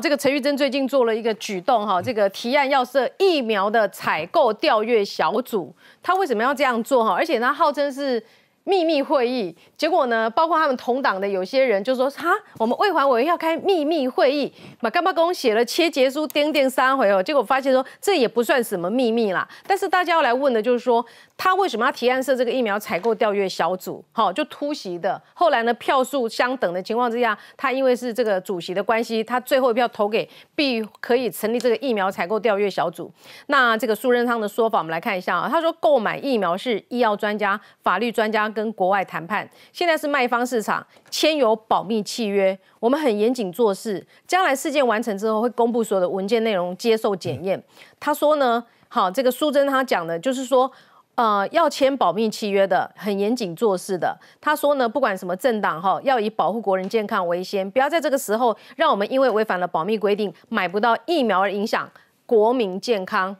这个陈玉珍最近做了一个举动，哈，这个提案要设疫苗的采购调阅小组，他为什么要这样做，哈？而且他号称是。秘密会议，结果呢？包括他们同党的有些人就说：“哈，我们魏环委要开秘密会议。”把干巴公写了切结书，订订三回哦。结果发现说这也不算什么秘密啦。但是大家要来问的就是说，他为什么要提案设这个疫苗采购调阅小组？好，就突袭的。后来呢，票数相等的情况之下，他因为是这个主席的关系，他最后一票投给必可以成立这个疫苗采购调阅小组。那这个苏仁昌的说法，我们来看一下啊。他说，购买疫苗是医药专家、法律专家。跟国外谈判，现在是卖方市场，签有保密契约，我们很严谨做事。将来事件完成之后，会公布所有的文件内容，接受检验。他说呢，好，这个苏贞他讲的，就是说，呃，要签保密契约的，很严谨做事的。他说呢，不管什么政党哈，要以保护国人健康为先，不要在这个时候让我们因为违反了保密规定，买不到疫苗而影响国民健康。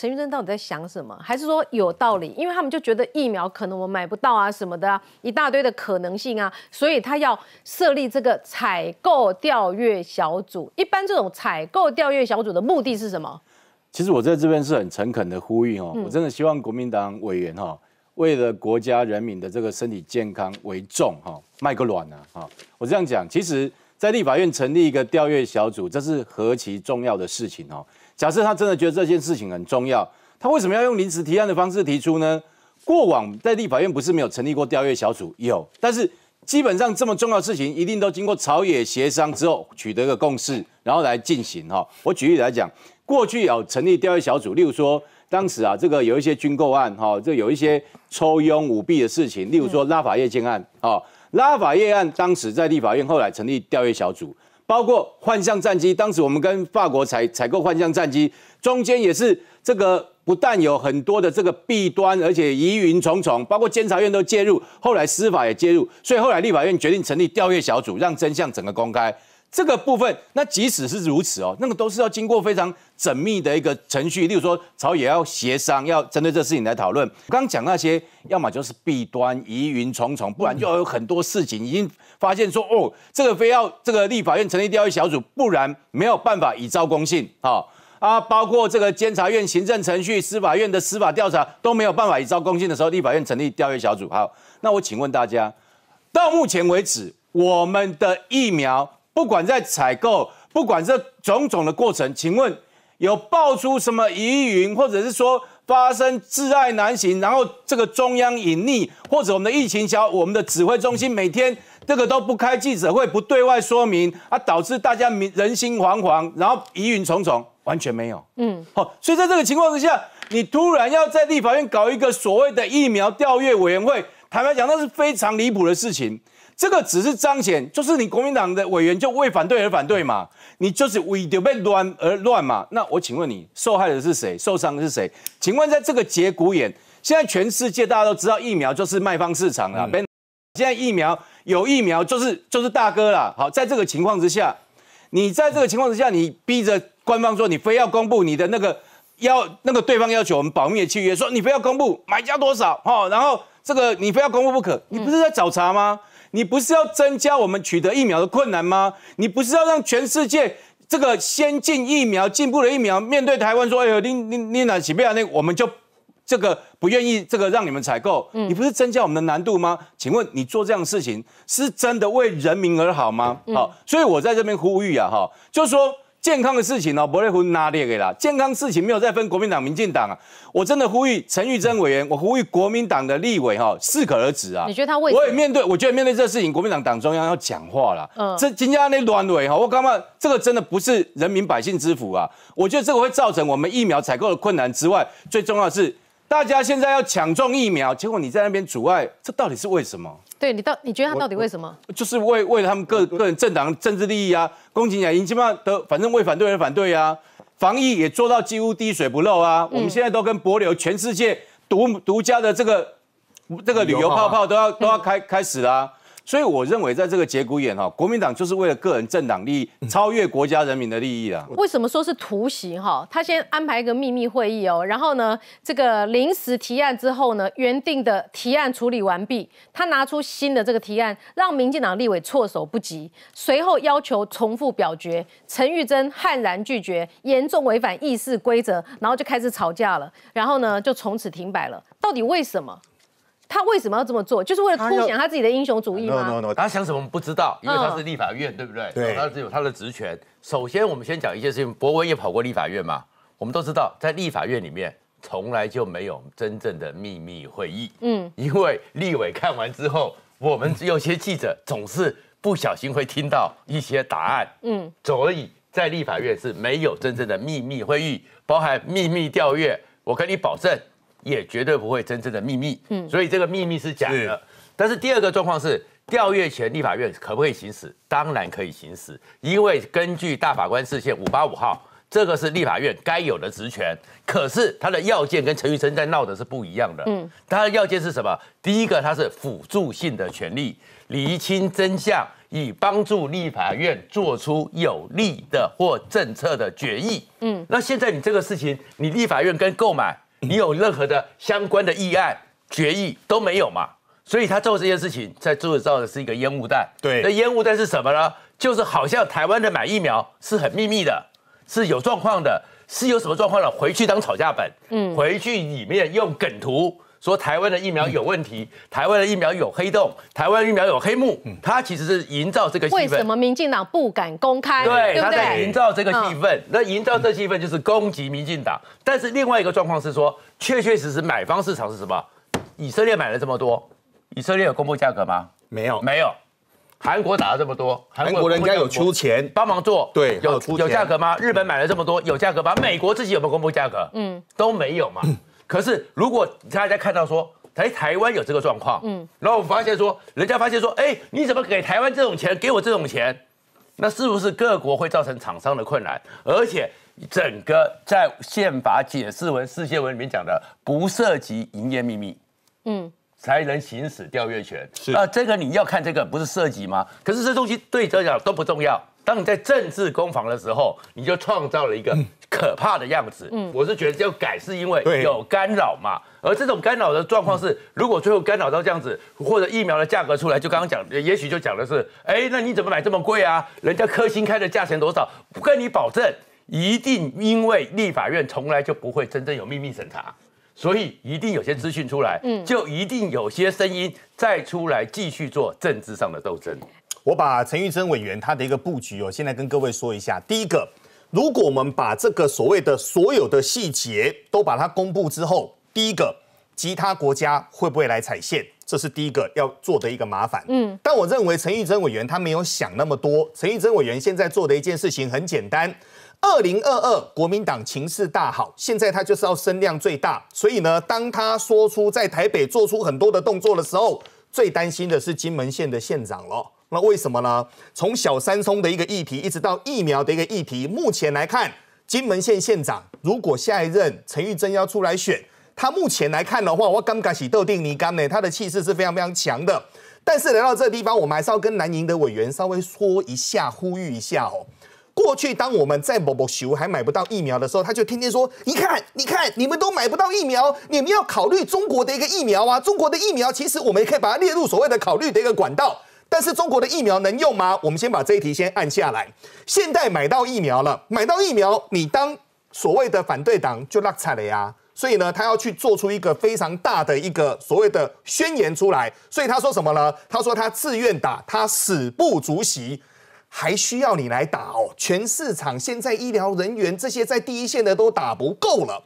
陈玉生到底在想什么？还是说有道理？因为他们就觉得疫苗可能我买不到啊，什么的啊，一大堆的可能性啊，所以他要设立这个采购调阅小组。一般这种采购调阅小组的目的是什么？其实我在这边是很诚恳的呼吁哦，我真的希望国民党委员哈，为了国家人民的这个身体健康为重哈，卖个卵啊、哦！我这样讲，其实，在立法院成立一个调阅小组，这是何其重要的事情哦。假设他真的觉得这件事情很重要，他为什么要用临时提案的方式提出呢？过往在立法院不是没有成立过调阅小组，有，但是基本上这么重要的事情，一定都经过朝野协商之后取得个共识，然后来进行哈。我举例来讲，过去有成立调阅小组，例如说当时啊，这个有一些军购案哈，这有一些抽佣舞弊的事情，例如说拉法叶案啊，拉法叶案当时在立法院后来成立调阅小组。包括幻象战机，当时我们跟法国采采购幻象战机，中间也是这个不但有很多的这个弊端，而且疑云重重，包括监察院都介入，后来司法也介入，所以后来立法院决定成立调阅小组，让真相整个公开。这个部分，那即使是如此哦，那个都是要经过非常。缜密的一个程序，例如说朝野要协商，要针对这事情来讨论。刚讲那些，要么就是弊端疑云重重，不然就有很多事情已经发现说，哦，这个非要这个立法院成立调阅小组，不然没有办法以昭公信。啊啊，包括这个监察院行政程序、司法院的司法调查都没有办法以昭公信的时候，立法院成立调阅小组。好，那我请问大家，到目前为止，我们的疫苗不管在采购，不管这种种的过程，请问。有爆出什么疑云，或者是说发生挚爱难行，然后这个中央隐匿，或者我们的疫情小，我们的指挥中心每天这个都不开记者会，不对外说明，啊，导致大家民心惶惶，然后疑云重重，完全没有，嗯，好，所以在这个情况之下，你突然要在立法院搞一个所谓的疫苗调阅委员会。坦白讲，那是非常离谱的事情。这个只是彰显，就是你国民党的委员就为反对而反对嘛，你就是为了被乱而乱嘛。那我请问你，受害者是谁？受伤的是谁？请问，在这个节骨眼，现在全世界大家都知道，疫苗就是卖方市场了。现在疫苗有疫苗，就是就是大哥了。好，在这个情况之下，你在这个情况之下，你逼着官方说，你非要公布你的那个要那个对方要求我们保密的契约，说你非要公布买家多少。好，然后。这个你非要公布不可，你不是在找茬吗？你不是要增加我们取得疫苗的困难吗？你不是要让全世界这个先进疫苗、进步的疫苗面对台湾说：“哎呦，你你你哪起不啊？”那我们就这个不愿意这个让你们采购，你不是增加我们的难度吗？请问你做这样的事情是真的为人民而好吗？好，所以我在这边呼吁啊，哈，就是说。健康的事情呢，不会分拿捏给啦。健康事情没有再分国民党、民进党啊，我真的呼吁陈玉珍委员，我呼吁国民党的立委哈适可而止啊。你觉得他为？我也面对，我觉得面对这事情，国民党党中央要讲话了。嗯。这金家那乱尾哈，我干嘛？这个真的不是人民百姓之福啊！我觉得这个会造成我们疫苗采购的困难之外，最重要是大家现在要抢种疫苗，结果你在那边阻碍，这到底是为什么？对你到，你觉得他到底为什么？就是为为了他们各个人政党政治利益啊，攻击你啊，你基本上都反正为反对而反对啊。防疫也做到几乎滴水不漏啊。我们现在都跟柏流全世界独独家的这个这个旅游泡泡都要都要开开始了。所以我认为，在这个节骨眼哈，国民党就是为了个人政党利益，超越国家人民的利益啊。为什么说是突袭哈？他先安排一个秘密会议哦，然后呢，这个临时提案之后呢，原定的提案处理完毕，他拿出新的这个提案，让民进党立委措手不及。随后要求重复表决，陈玉珍悍然拒绝，严重违反议事规则，然后就开始吵架了。然后呢，就从此停摆了。到底为什么？他为什么要这么做？就是为了凸显他自己的英雄主义嘛？no no no，他想什么我们不知道，因为他是立法院，对不对？对，他只有他的职权。首先，我们先讲一件事情，博文也跑过立法院嘛。我们都知道，在立法院里面，从来就没有真正的秘密会议。嗯，因为立委看完之后，我们有些记者总是不小心会听到一些答案。嗯，所以在立法院是没有真正的秘密会议，包含秘密调阅。我跟你保证。也绝对不会真正的秘密，嗯，所以这个秘密是假的。但是第二个状况是，调阅前立法院可不可以行使？当然可以行使，因为根据大法官释宪五八五号，这个是立法院该有的职权。可是它的要件跟陈玉生在闹的是不一样的，嗯，它的要件是什么？第一个，它是辅助性的权利，厘清真相，以帮助立法院做出有利的或政策的决议，嗯。那现在你这个事情，你立法院跟购买。你有任何的相关的议案决议都没有嘛？所以他做这件事情在做的造的是一个烟雾弹。对，那烟雾弹是什么呢？就是好像台湾的买疫苗是很秘密的，是有状况的，是有什么状况了回去当吵架本，嗯，回去里面用梗图。说台湾的疫苗有问题，台湾的疫苗有黑洞，台湾疫苗有黑幕，他其实是营造这个气氛。为什么民进党不敢公开？对，他在营造这个气氛。那营造这气氛就是攻击民进党。但是另外一个状况是说，确确实实买方市场是什么？以色列买了这么多，以色列有公布价格吗？没有，没有。韩国打了这么多，韩国人家有出钱帮忙做？对，有出。有价格吗？日本买了这么多，有价格？吗？美国自己有没有公布价格？嗯，都没有嘛。可是，如果大家看到说，台台湾有这个状况，嗯，然后发现说，人家发现说，哎，你怎么给台湾这种钱，给我这种钱？那是不是各国会造成厂商的困难？而且，整个在宪法解释文释宪文里面讲的，不涉及营业秘密，嗯，才能行使调阅权。是啊，这个你要看这个，不是涉及吗？可是这东西对这讲都不重要。当你在政治攻防的时候，你就创造了一个。可怕的样子，嗯，我是觉得要改，是因为有干扰嘛。而这种干扰的状况是，如果最后干扰到这样子，或者疫苗的价格出来，就刚刚讲，也许就讲的是，哎，那你怎么买这么贵啊？人家科兴开的价钱多少？不跟你保证，一定因为立法院从来就不会真正有秘密审查，所以一定有些资讯出来，嗯，就一定有些声音再出来继续做政治上的斗争。我把陈玉珍委员他的一个布局哦，现在跟各位说一下，第一个。如果我们把这个所谓的所有的细节都把它公布之后，第一个其他国家会不会来踩线？这是第一个要做的一个麻烦。嗯，但我认为陈玉珍委员他没有想那么多。陈玉珍委员现在做的一件事情很简单：，二零二二国民党情势大好，现在他就是要声量最大。所以呢，当他说出在台北做出很多的动作的时候，最担心的是金门县的县长了。那为什么呢？从小三松的一个议题，一直到疫苗的一个议题，目前来看，金门县县长如果下一任陈玉珍要出来选，他目前来看的话，我刚加起豆丁泥干呢，他的气势是非常非常强的。但是来到这地方，我们还是要跟南营的委员稍微说一下，呼吁一下哦。过去当我们在某某秀还买不到疫苗的时候，他就天天说：“你看，你看，你们都买不到疫苗，你们要考虑中国的一个疫苗啊！中国的疫苗，其实我们也可以把它列入所谓的考虑的一个管道。”但是中国的疫苗能用吗？我们先把这一题先按下来。现在买到疫苗了，买到疫苗，你当所谓的反对党就落差了呀。所以呢，他要去做出一个非常大的一个所谓的宣言出来。所以他说什么呢？他说他自愿打，他死不足惜，还需要你来打哦。全市场现在医疗人员这些在第一线的都打不够了。